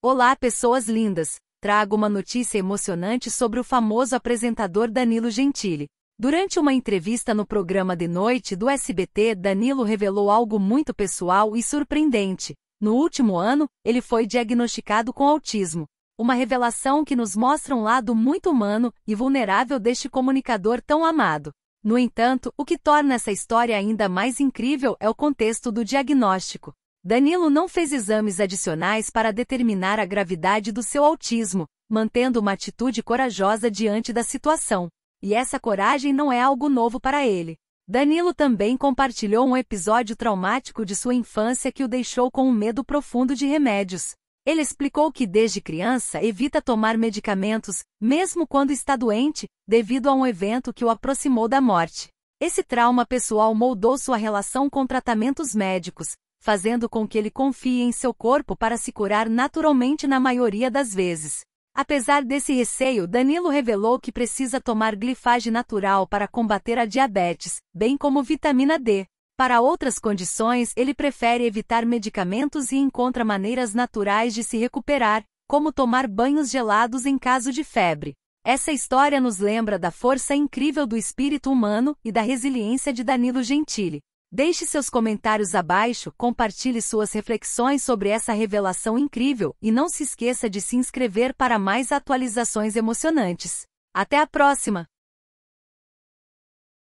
Olá, pessoas lindas! Trago uma notícia emocionante sobre o famoso apresentador Danilo Gentili. Durante uma entrevista no programa de noite do SBT, Danilo revelou algo muito pessoal e surpreendente. No último ano, ele foi diagnosticado com autismo. Uma revelação que nos mostra um lado muito humano e vulnerável deste comunicador tão amado. No entanto, o que torna essa história ainda mais incrível é o contexto do diagnóstico. Danilo não fez exames adicionais para determinar a gravidade do seu autismo, mantendo uma atitude corajosa diante da situação. E essa coragem não é algo novo para ele. Danilo também compartilhou um episódio traumático de sua infância que o deixou com um medo profundo de remédios. Ele explicou que desde criança evita tomar medicamentos, mesmo quando está doente, devido a um evento que o aproximou da morte. Esse trauma pessoal moldou sua relação com tratamentos médicos, fazendo com que ele confie em seu corpo para se curar naturalmente na maioria das vezes. Apesar desse receio, Danilo revelou que precisa tomar glifage natural para combater a diabetes, bem como vitamina D. Para outras condições, ele prefere evitar medicamentos e encontra maneiras naturais de se recuperar, como tomar banhos gelados em caso de febre. Essa história nos lembra da força incrível do espírito humano e da resiliência de Danilo Gentili. Deixe seus comentários abaixo, compartilhe suas reflexões sobre essa revelação incrível e não se esqueça de se inscrever para mais atualizações emocionantes. Até a próxima!